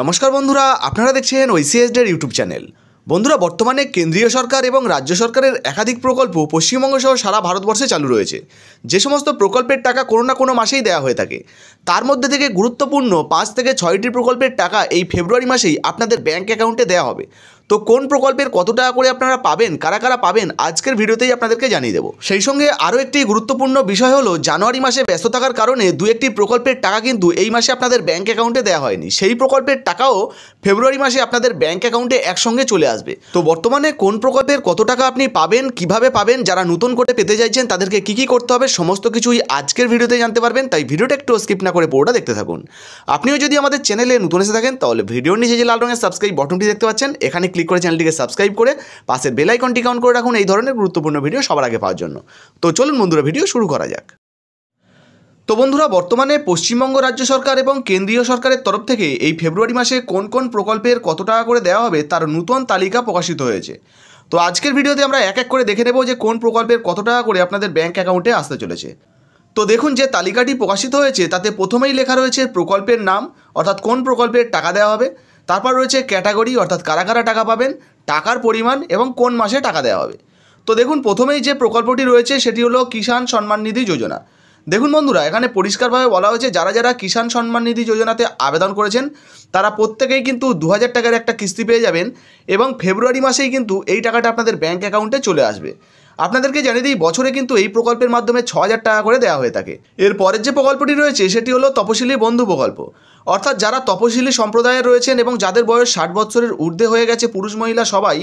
নমস্কার বন্ধুরা আপনারা দেখছেন ডের ইউটিউব চ্যানেল বন্ধুরা বর্তমানে কেন্দ্রীয় সরকার এবং রাজ্য সরকারের একাধিক প্রকল্প পশ্চিমবঙ্গ সহ সারা ভারতবর্ষে চালু রয়েছে যে সমস্ত প্রকল্পের টাকা কোনো না কোনো মাসেই দেওয়া হয়ে থাকে তার মধ্যে থেকে গুরুত্বপূর্ণ পাঁচ থেকে ছয়টি প্রকল্পের টাকা এই ফেব্রুয়ারি মাসেই আপনাদের ব্যাঙ্ক অ্যাকাউন্টে দেওয়া হবে তো কোন প্রকল্পের কত টাকা করে আপনারা পাবেন কারা কারা পাবেন আজকের ভিডিওতেই আপনাদেরকে জানিয়ে দেবো সেই সঙ্গে আরও একটি গুরুত্বপূর্ণ বিষয় হলো জানুয়ারি মাসে ব্যস্ত থাকার কারণে দু একটি প্রকল্পের টাকা কিন্তু এই মাসে আপনাদের ব্যাঙ্ক অ্যাকাউন্টে দেওয়া হয়নি সেই প্রকল্পের টাকাও ফেব্রুয়ারি মাসে আপনাদের ব্যাঙ্ক অ্যাকাউন্টে একসঙ্গে চলে আসবে তো বর্তমানে কোন প্রকল্পের কত টাকা আপনি পাবেন কিভাবে পাবেন যারা নতুন করে পেতে চাইছেন তাদেরকে কি কি করতে হবে সমস্ত কিছুই আজকের ভিডিওতে জানতে পারবেন তাই ভিডিওটা একটু স্কিপ না করে পুরোটা দেখতে থাকুন আপনিও যদি আমাদের চ্যানেলে নতুন এসে থাকেন তাহলে ভিডিওর নিচে যে লাল রঙের সাবস্ক্রাইব বটনটি দেখতে পাচ্ছেন এখানে ক্লিক করে চ্যানেলটিকে সাবস্ক্রাইব করে পাশের বেলাইকনটি কাউন্ট করে রাখুন এই ধরনের গুরুত্বপূর্ণ ভিডিও সবার আগে পাওয়ার জন্য তো চলুন বন্ধুরা ভিডিও শুরু করা যাক তো বন্ধুরা বর্তমানে পশ্চিমবঙ্গ রাজ্য সরকার এবং কেন্দ্রীয় সরকারের তরফ থেকে এই ফেব্রুয়ারি মাসে কোন কোন প্রকল্পের কত টাকা করে দেওয়া হবে তার নতুন তালিকা প্রকাশিত হয়েছে তো আজকের ভিডিওতে আমরা এক এক করে দেখে নেব যে কোন প্রকল্পের কত টাকা করে আপনাদের ব্যাঙ্ক অ্যাকাউন্টে আসতে চলেছে তো দেখুন যে তালিকাটি প্রকাশিত হয়েছে তাতে প্রথমেই লেখা রয়েছে প্রকল্পের নাম অর্থাৎ কোন প্রকল্পের টাকা দেওয়া হবে তারপর রয়েছে ক্যাটাগরি অর্থাৎ কারা কারা টাকা পাবেন টাকার পরিমাণ এবং কোন মাসে টাকা দেওয়া হবে তো দেখুন প্রথমেই যে প্রকল্পটি রয়েছে সেটি হলো কিষাণ সম্মান নিধি যোজনা দেখুন বন্ধুরা এখানে পরিষ্কারভাবে বলা হয়েছে যারা যারা কিষাণ সম্মান নিধি যোজনাতে আবেদন করেছেন তারা প্রত্যেকেই কিন্তু দু হাজার টাকার একটা কিস্তি পেয়ে যাবেন এবং ফেব্রুয়ারি মাসেই কিন্তু এই টাকাটা আপনাদের ব্যাঙ্ক অ্যাকাউন্টে চলে আসবে আপনাদেরকে জানিয়ে দিই বছরে কিন্তু এই প্রকল্পের মাধ্যমে ছ হাজার টাকা করে দেওয়া হয়ে থাকে এর পরের যে প্রকল্পটি রয়েছে সেটি হলো তপশিলি বন্ধু প্রকল্প অর্থাৎ যারা তপশিলি সম্প্রদায়ের রয়েছেন এবং যাদের বয়স ষাট বছরের ঊর্ধ্বে হয়ে গেছে পুরুষ মহিলা সবাই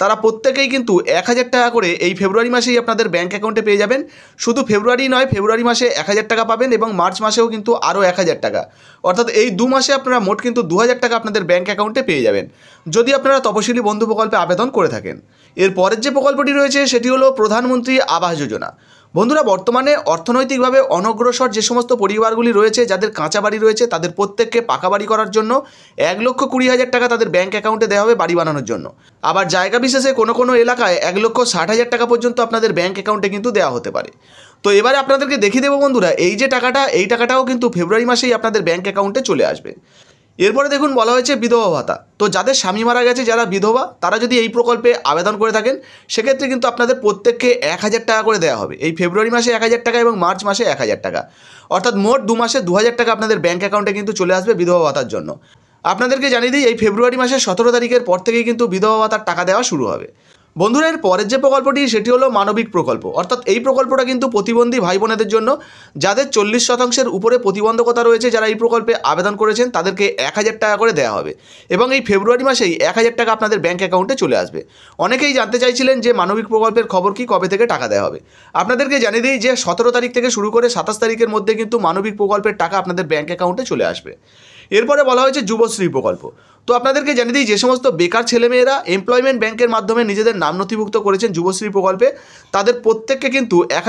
তারা প্রত্যেকেই কিন্তু এক হাজার টাকা করে এই ফেব্রুয়ারি মাসেই আপনাদের ব্যাঙ্ক অ্যাকাউন্টে পেয়ে যাবেন শুধু ফেব্রুয়ারি নয় ফেব্রুয়ারি মাসে এক হাজার টাকা পাবেন এবং মার্চ মাসেও কিন্তু আরও এক হাজার টাকা অর্থাৎ এই দু মাসে আপনারা মোট কিন্তু দু হাজার টাকা আপনাদের ব্যাঙ্ক অ্যাকাউন্টে পেয়ে যাবেন যদি আপনারা তপশিলি বন্ধু প্রকল্পে আবেদন করে থাকেন এর পরের যে প্রকল্পটি রয়েছে সেটি হলো প্রধানমন্ত্রী আবাস যোজনা বন্ধুরা বর্তমানে অর্থনৈতিকভাবে অনগ্রসর যে সমস্ত পরিবারগুলি রয়েছে যাদের কাঁচা বাড়ি রয়েছে তাদের প্রত্যেককে পাকা বাড়ি করার জন্য এক লক্ষ কুড়ি হাজার টাকা তাদের ব্যাঙ্ক অ্যাকাউন্টে দেওয়া হবে বাড়ি বানানোর জন্য আবার জায়গা বিশেষে কোনো কোনো এলাকায় এক লক্ষ ষাট হাজার টাকা পর্যন্ত আপনাদের ব্যাঙ্ক অ্যাকাউন্টে কিন্তু দেওয়া হতে পারে তো এবারে আপনাদেরকে দেখিয়ে দেবো বন্ধুরা এই যে টাকাটা এই টাকাটাও কিন্তু ফেব্রুয়ারি মাসেই আপনাদের ব্যাঙ্ক অ্যাকাউন্টে চলে আসবে এরপরে দেখুন বলা হয়েছে বিধবা ভাতা তো যাদের স্বামী মারা গেছে যারা বিধবা তারা যদি এই প্রকল্পে আবেদন করে থাকেন সেক্ষেত্রে কিন্তু আপনাদের প্রত্যেককে এক হাজার টাকা করে দেওয়া হবে এই ফেব্রুয়ারি মাসে এক হাজার টাকা এবং মার্চ মাসে এক হাজার টাকা অর্থাৎ মোট দু মাসে দু হাজার টাকা আপনাদের ব্যাঙ্ক অ্যাকাউন্টে কিন্তু চলে আসবে বিধবা ভাতার জন্য আপনাদেরকে জানিয়ে দিই এই ফেব্রুয়ারি মাসের সতেরো তারিখের পর থেকেই কিন্তু বিধবা ভাতার টাকা দেওয়া শুরু হবে বন্ধুরা এর পরের যে প্রকল্পটি সেটি হলো মানবিক প্রকল্প অর্থাৎ এই প্রকল্পটা কিন্তু প্রতিবন্ধী ভাই বোনেদের জন্য যাদের চল্লিশ শতাংশের উপরে প্রতিবন্ধকতা রয়েছে যারা এই প্রকল্পে আবেদন করেছেন তাদেরকে এক হাজার টাকা করে দেওয়া হবে এবং এই ফেব্রুয়ারি মাসেই এক হাজার টাকা আপনাদের ব্যাঙ্ক অ্যাকাউন্টে চলে আসবে অনেকেই জানতে চাইছিলেন যে মানবিক প্রকল্পের খবর কি কবে থেকে টাকা দেওয়া হবে আপনাদেরকে জানিয়ে দিই যে সতেরো তারিখ থেকে শুরু করে সাতাশ তারিখের মধ্যে কিন্তু মানবিক প্রকল্পের টাকা আপনাদের ব্যাঙ্ক অ্যাকাউন্টে চলে আসবে এরপরে বলা হয়েছে যুবশ্রী প্রকল্প তো আপনাদেরকে জানিয়ে দিই যে সমস্ত বেকার ছেলেমেয়েরা এমপ্লয়মেন্ট ব্যাংকের মাধ্যমে নিজেদের নাম নথিভুক্ত করেছেন যুবশ্রী প্রকল্পে তাদের প্রত্যেককে কিন্তু এক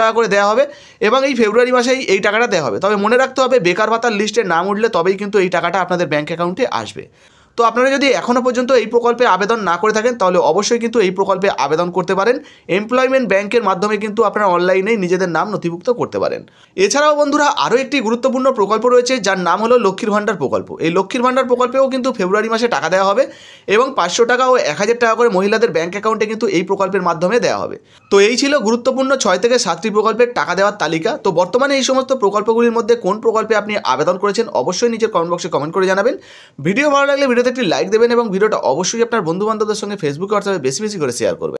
টাকা করে দেওয়া হবে এবং এই ফেব্রুয়ারি মাসেই এই টাকাটা দেওয়া হবে তবে মনে রাখতে হবে বেকার ভাতার লিস্টে নাম উঠলে তবেই কিন্তু এই টাকাটা আপনাদের ব্যাঙ্ক অ্যাকাউন্টে আসবে তো আপনারা যদি এখনও পর্যন্ত এই প্রকল্পে আবেদন না করে থাকেন তাহলে অবশ্যই কিন্তু এই প্রকল্পে আবেদন করতে পারেন এমপ্লয়মেন্ট ব্যাংকের মাধ্যমে কিন্তু আপনারা অনলাইনেই নিজেদের নাম নথিভুক্ত করতে পারেন এছাড়াও বন্ধুরা আরও একটি গুরুত্বপূর্ণ প্রকল্প রয়েছে যার নাম হলো লক্ষ্মীর ভাণ্ডার প্রকল্প এই লক্ষ্মীর ভাণ্ডার প্রকল্পেও কিন্তু ফেব্রুয়ারি মাসে টাকা দেওয়া হবে এবং পাঁচশো টাকা ও এক হাজার টাকা করে মহিলাদের ব্যাংক অ্যাকাউন্টে কিন্তু এই প্রকল্পের মাধ্যমে দেওয়া হবে তো এই ছিল গুরুত্বপূর্ণ ছয় থেকে সাতটি প্রকল্পের টাকা দেওয়ার তালিকা তো বর্তমানে এই সমস্ত প্রকল্পগুলির মধ্যে কোন প্রকল্পে আপনি আবেদন করেছেন অবশ্যই নিজের কমেন্ট বক্সে কমেন্ট করে জানাবেন ভিডিও ভালো লাগলে ভিডিও সাথে একটি লাইক দেবেন এবং ভিডিওটা অবশ্যই আপনার বন্ধু বান্ধবদের সঙ্গে ফেসবুকে হোয়াটসঅ্যাপে বেশি বেশি করে শেয়ার করবেন